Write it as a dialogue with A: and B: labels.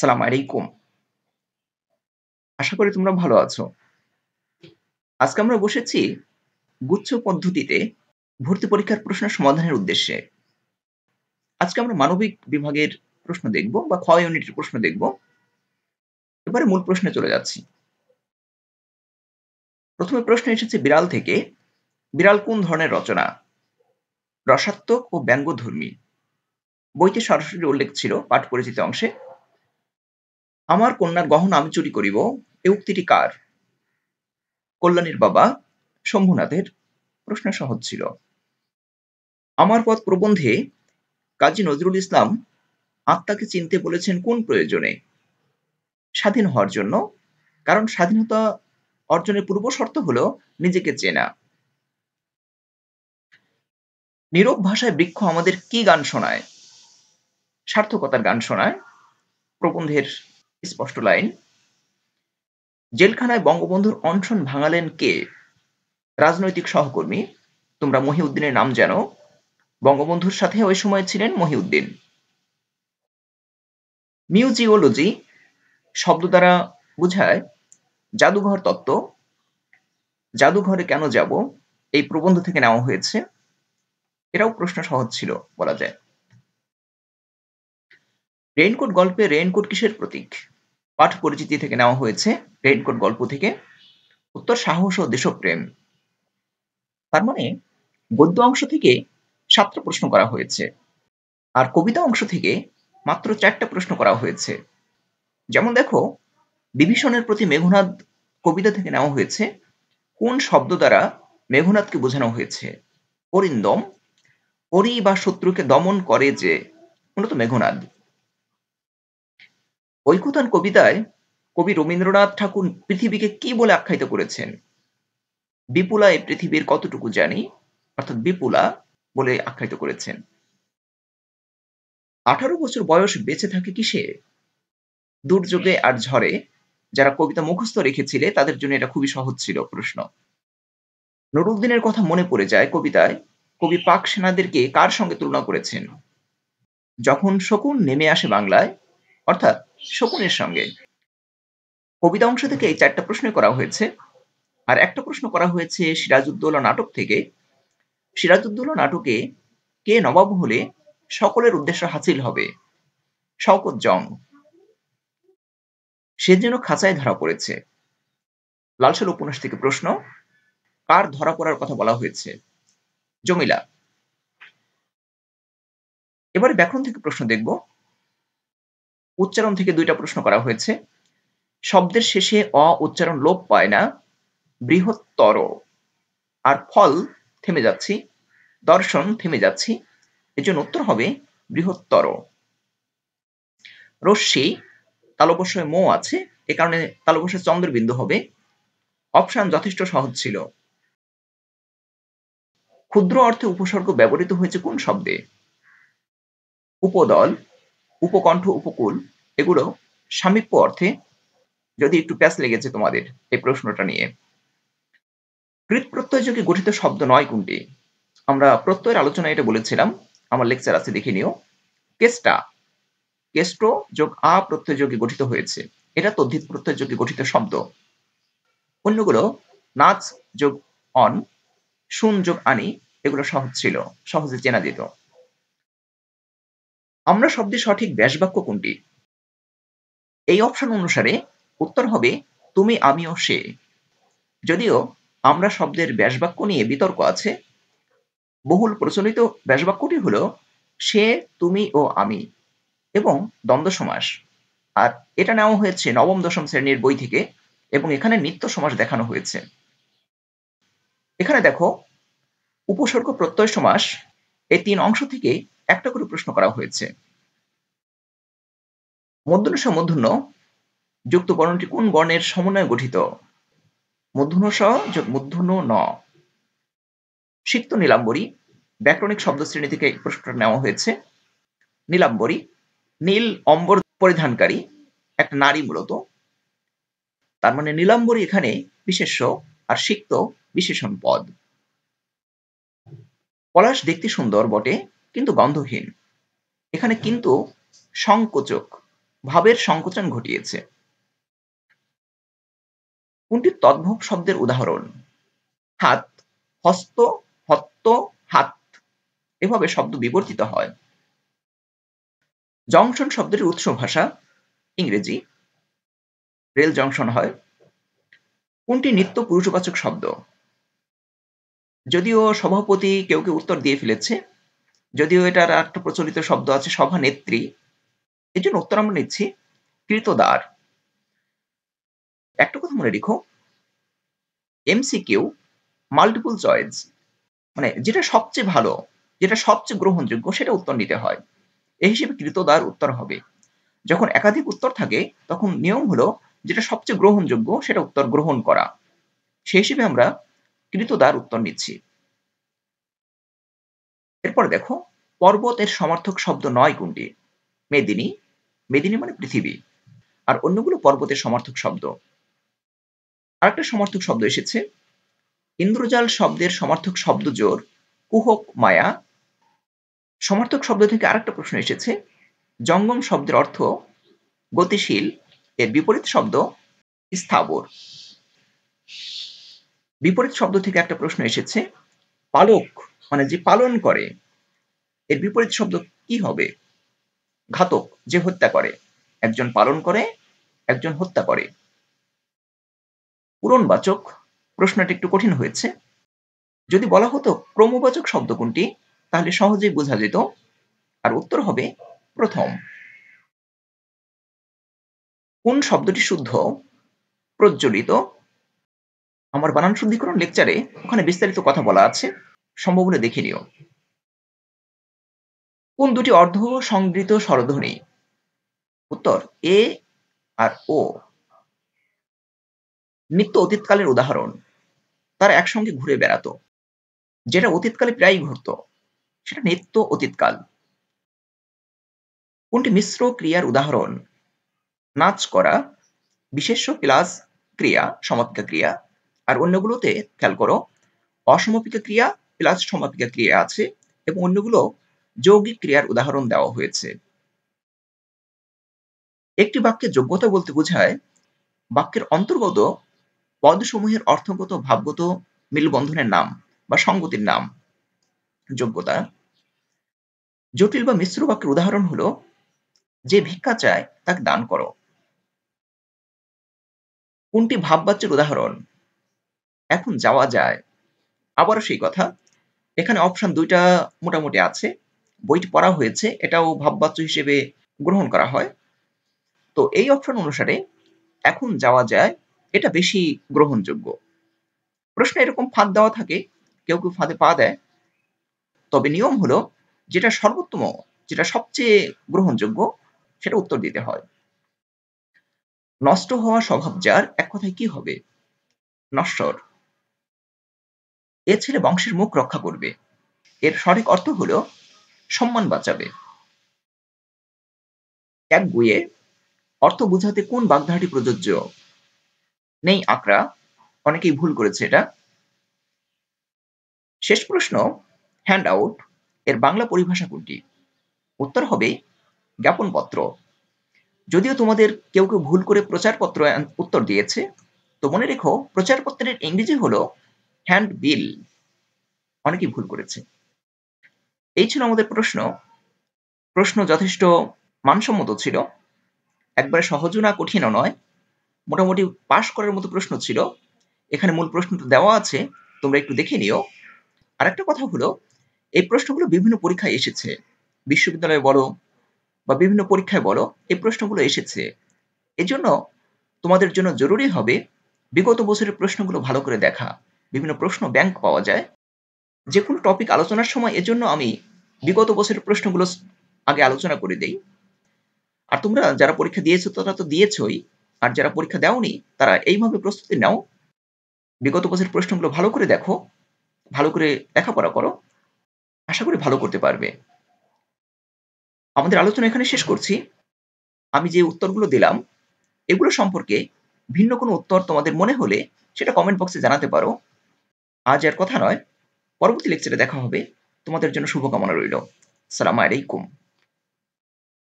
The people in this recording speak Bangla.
A: সালাম আলাইকুম আশা করি তোমরা ভালো আছো আজকে আমরা বসেছি গুচ্ছ পদ্ধতিতে ভর্তি পরীক্ষার প্রশ্ন সমাধানের উদ্দেশ্যে আজকে আমরা মানবিক বিভাগের প্রশ্ন দেখব বা খ ইউনিটের প্রশ্ন দেখব এবারে মূল প্রশ্নে চলে যাচ্ছি প্রথমে প্রশ্ন এসেছে বিড়াল থেকে বিড়াল কোন ধরনের রচনা রসাত্মক ও ব্যঙ্গধর্মী বইতে সরাসরি উল্লেখ ছিল পাঠ পরিচিত অংশে আমার কন্যার গহনা আমি চুরি করিব এ উক্তিটি কার কল্যাণীর বাবা শম্ভুনাথের প্রশ্ন সহজ ছিল আমার পথ প্রবন্ধে কাজী নজরুল ইসলাম আত্মাকে চিনতে বলেছেন কোন প্রয়োজনে স্বাধীন হওয়ার জন্য কারণ স্বাধীনতা অর্জনের পূর্ব শর্ত হল নিজেকে চেনা নীরব ভাষায় বৃক্ষ আমাদের কি গান শোনায় সার্থকতার গান শোনায় প্রবন্ধের স্পষ্ট লাইন জেলখানায় বঙ্গবন্ধুর অনশন ভাঙালেন কে রাজনৈতিক সহকর্মী তোমরা মহিউদ্দিনের নাম জানো বঙ্গবন্ধুর সাথে ওই সময় ছিলেন মহিউদ্দিন মিউজিওলজি শব্দ দ্বারা বোঝায় জাদুঘর তত্ত্ব জাদুঘরে কেন যাব এই প্রবন্ধ থেকে নেওয়া হয়েছে এটাও প্রশ্ন সহজ ছিল বলা যায় রেইনকোট গল্পে রেইনকোট কিসের প্রতীক পাঠ পরিচিতি থেকে নেওয়া হয়েছে রেইনকোট গল্প থেকে উত্তর সাহস ও দেশপ্রেম তার মানে গদ্য অংশ থেকে সাতটা প্রশ্ন করা হয়েছে আর কবিতা অংশ থেকে মাত্র চারটা প্রশ্ন করা হয়েছে যেমন দেখো বিভীষণের প্রতি মেঘনাদ কবিতা থেকে নেওয়া হয়েছে কোন শব্দ দ্বারা মেঘনাদকে বোঝানো হয়েছে অরিন্দম অরি বা শত্রুকে দমন করে যে মূলত মেঘনাদ ঐকতান কবিতায় কবি রবীন্দ্রনাথ ঠাকুর পৃথিবীকে কি বলে আখ্যায়িত করেছেন বিপুলা এই পৃথিবীর কতটুকু জানি অর্থাৎ বিপুলা বলে আখ্যায়িত করেছেন আঠারো বছর বয়স বেঁচে থাকে কিসে দুর্যোগে আর ঝড়ে যারা কবিতা মুখস্থ রেখেছিলে তাদের জন্য এটা খুবই সহজ ছিল প্রশ্ন নুরুদ্দিনের কথা মনে পড়ে যায় কবিতায় কবি পাক সেনাদেরকে কার সঙ্গে তুলনা করেছেন যখন শকুন নেমে আসে বাংলায় অর্থাৎ শকুনের সঙ্গে কবিতা অংশ থেকে এই চারটা প্রশ্ন করা হয়েছে আর একটা প্রশ্ন করা হয়েছে সিরাজুদ্দৌলা নাটক থেকে সিরাজউদ্দৌলা নাটকে কে নবাব হলে সকলের উদ্দেশ্য হাসিল হবে শওকত জং সে যেন খাঁচায় ধরা পড়েছে লালসাল উপন্যাস থেকে প্রশ্ন কার ধরা পড়ার কথা বলা হয়েছে জমিলা এবারে ব্যাকরণ থেকে প্রশ্ন দেখব উচ্চারণ থেকে দুইটা প্রশ্ন করা হয়েছে শব্দের শেষে অ উচ্চারণ লোপ পায় না বৃহত্তর আর ফল থেমে যাচ্ছি দর্শন থেমে যাচ্ছি জন্য উত্তর হবে বৃহত্তর রশ্মি তালবশয় মো আছে এ কারণে তালবশয় চন্দ্রবিন্দু হবে অপশন যথেষ্ট সহজ ছিল ক্ষুদ্র অর্থে উপসর্গ ব্যবহৃত হয়েছে কোন শব্দে উপদল উপকণ্ঠ উপকূল এগুলো সামীপ্য অর্থে যদি একটু প্যাস লেগেছে তোমাদের এই প্রশ্নটা নিয়ে কৃত প্রত্যয়যোগে গঠিত শব্দ নয় কোনটি আমরা প্রত্যয়ের আলোচনা এটা বলেছিলাম আমার লেকচার আছে দেখে নিও কেস্টা কেস্ট্রো যোগ আ যোগে গঠিত হয়েছে এটা তদ্ধিত যোগে গঠিত শব্দ অন্যগুলো নাচ যোগ অন শুন যোগ আনি এগুলো সহজ ছিল সহজে চেনা যেত আমরা শব্দের সঠিক ব্যাসবাক্য কোনটি এই অপশন অনুসারে উত্তর হবে তুমি আমি ও সে যদিও আমরা শব্দের ব্যাসবাক্য নিয়ে বিতর্ক আছে বহুল প্রচলিত ব্যাসবাক্যটি হল সে তুমি ও আমি এবং দ্বন্দ্ব সমাস আর এটা নেওয়া হয়েছে নবম দশম শ্রেণীর বই থেকে এবং এখানে নিত্য সমাস দেখানো হয়েছে এখানে দেখো উপসর্গ প্রত্যয় সমাস এই তিন অংশ থেকে একটা করে প্রশ্ন করা হয়েছে মধ্যনস মধ্যন্য যুক্ত বর্ণটি কোন বর্ণের সমন্বয়ে গঠিত মধ্যনস স যোগ মধ্যন ন সিক্ত নীলাম্বরী ব্যাকরণিক শব্দ শ্রেণী থেকে প্রশ্নটা নেওয়া হয়েছে নীলাম্বরী নীল অম্বর পরিধানকারী একটা নারী মূলত তার মানে নীলাম্বরী এখানে বিশেষ আর সিক্ত বিশেষণ পদ পলাশ দেখতে সুন্দর বটে কিন্তু গন্ধহীন এখানে কিন্তু সংকোচক ভাবের সংকোচন ঘটিয়েছে কোনটি তদ্ভব শব্দের উদাহরণ হাত হস্ত হত্ত হাত এভাবে শব্দ বিবর্তিত হয় জংশন শব্দের উৎস ভাষা ইংরেজি রেল জংশন হয় কোনটি নিত্য পুরুষবাচক শব্দ যদিও সভাপতি কেউ কেউ উত্তর দিয়ে ফেলেছে যদিও এটার একটা প্রচলিত শব্দ আছে সভানেত্রী এই জন্য উত্তর আমরা নিচ্ছি কৃতদার একটা কথা মনে রেখো এমসিকিউ মাল্টিপল চয়েস মানে যেটা সবচেয়ে ভালো যেটা সবচেয়ে গ্রহণযোগ্য সেটা উত্তর নিতে হয় এই হিসেবে কৃতদার উত্তর হবে যখন একাধিক উত্তর থাকে তখন নিয়ম হলো যেটা সবচেয়ে গ্রহণযোগ্য সেটা উত্তর গ্রহণ করা সেই হিসেবে আমরা কৃতদার উত্তর নিচ্ছি এরপর দেখো পর্বতের সমর্থক সমার্থক শব্দ নয় কোনটি মেদিনী মেদিনী মানে পৃথিবী আর অন্যগুলো পর্বতের সমার্থক শব্দ আরেকটা সমার্থক শব্দ এসেছে ইন্দ্রজাল শব্দের সমার্থক শব্দ জোর কুহক মায়া সমার্থক শব্দ থেকে আরেকটা প্রশ্ন এসেছে জঙ্গম শব্দের অর্থ গতিশীল এর বিপরীত শব্দ স্থাবর বিপরীত শব্দ থেকে একটা প্রশ্ন এসেছে পালক মানে যে পালন করে এর বিপরীত শব্দ কি হবে ঘাতক যে হত্যা করে একজন পালন করে একজন হত্যা করে পূরণবাচক প্রশ্নটি একটু কঠিন হয়েছে যদি বলা হতো ক্রমবাচক শব্দ কোনটি তাহলে সহজেই বোঝা যেত আর উত্তর হবে প্রথম কোন শব্দটি শুদ্ধ প্রজ্বলিত আমার বানান শুদ্ধিকরণ লেকচারে ওখানে বিস্তারিত কথা বলা আছে সম্ভব হলে দেখে নিও কোন দুটি অর্ধ সংগৃহীত স্বরধ্বনি উত্তর এ আর ও নিত্য অতীতকালের উদাহরণ তারা একসঙ্গে ঘুরে বেড়াতো যেটা অতীতকালে প্রায়ই ঘটত সেটা নিত্য অতীতকাল কোনটি মিশ্র ক্রিয়ার উদাহরণ নাচ করা বিশেষ প্লাস ক্রিয়া সমাপিকা ক্রিয়া আর অন্যগুলোতে খেয়াল করো অসমাপিকা ক্রিয়া প্লাস সমাপিকা ক্রিয়া আছে এবং অন্যগুলো যৌগিক ক্রিয়ার উদাহরণ দেওয়া হয়েছে একটি বাক্যের যোগ্যতা বলতে বোঝায় বাক্যের অন্তর্গত পদসমূহের অর্থগত ভাবগত মিলবন্ধনের নাম বা সঙ্গতির নাম যোগ্যতা জটিল বা মিশ্র বাক্যের উদাহরণ হলো যে ভিক্ষা চায় তাকে দান করো কোনটি ভাববাচ্যের উদাহরণ এখন যাওয়া যায় আবারও সেই কথা এখানে অপশন দুইটা মোটামুটি আছে বইটি পড়া হয়েছে এটাও ভাববাচ্য হিসেবে গ্রহণ করা হয় তো এই অপশন অনুসারে এখন যাওয়া যায় এটা বেশি গ্রহণযোগ্য প্রশ্নে এরকম ফাঁদ দেওয়া থাকে কেউ কেউ ফাঁদে পা দেয় তবে নিয়ম হলো যেটা সর্বোত্তম যেটা সবচেয়ে গ্রহণযোগ্য সেটা উত্তর দিতে হয় নষ্ট হওয়া স্বভাব যার এক কথায় কি হবে নশ্বর এ ছেলে বংশের মুখ রক্ষা করবে এর সঠিক অর্থ হল সম্মান বাঁচাবে এক গুয়ে অর্থ বুঝাতে কোন বাগধারাটি প্রযোজ্য নেই আকরা অনেকেই ভুল করেছে এটা শেষ প্রশ্ন হ্যান্ড আউট এর বাংলা পরিভাষা কোনটি উত্তর হবে জ্ঞাপনপত্র যদিও তোমাদের কেউ কেউ ভুল করে প্রচারপত্র উত্তর দিয়েছে তো মনে রেখো প্রচারপত্রের ইংরেজি হলো হ্যান্ড বিল অনেকেই ভুল করেছে এই ছিল আমাদের প্রশ্ন প্রশ্ন যথেষ্ট মানসম্মত ছিল একবারে সহজ না কঠিনও নয় মোটামুটি পাশ করার মতো প্রশ্ন ছিল এখানে মূল প্রশ্নটা দেওয়া আছে তোমরা একটু দেখে নিও আর একটা কথা হলো এই প্রশ্নগুলো বিভিন্ন পরীক্ষায় এসেছে বিশ্ববিদ্যালয়ে বলো বা বিভিন্ন পরীক্ষায় বলো এই প্রশ্নগুলো এসেছে এজন্য তোমাদের জন্য জরুরি হবে বিগত বছরের প্রশ্নগুলো ভালো করে দেখা বিভিন্ন প্রশ্ন ব্যাংক পাওয়া যায় যে কোনো টপিক আলোচনার সময় এজন্য আমি বিগত বছরের প্রশ্নগুলো আগে আলোচনা করে দেই আর তোমরা যারা পরীক্ষা দিয়েছো তারা তো দিয়েছই আর যারা পরীক্ষা দেওনি তারা এইভাবে প্রস্তুতি নাও বিগত বছরের প্রশ্নগুলো ভালো করে দেখো ভালো করে লেখাপড়া করো আশা করি ভালো করতে পারবে আমাদের আলোচনা এখানে শেষ করছি আমি যে উত্তরগুলো দিলাম এগুলো সম্পর্কে ভিন্ন কোনো উত্তর তোমাদের মনে হলে সেটা কমেন্ট বক্সে জানাতে পারো আজ আর কথা নয় পরবর্তী লেকচারে দেখা হবে তোমাদের জন্য শুভকামনা রইল সালাম আলাইকুম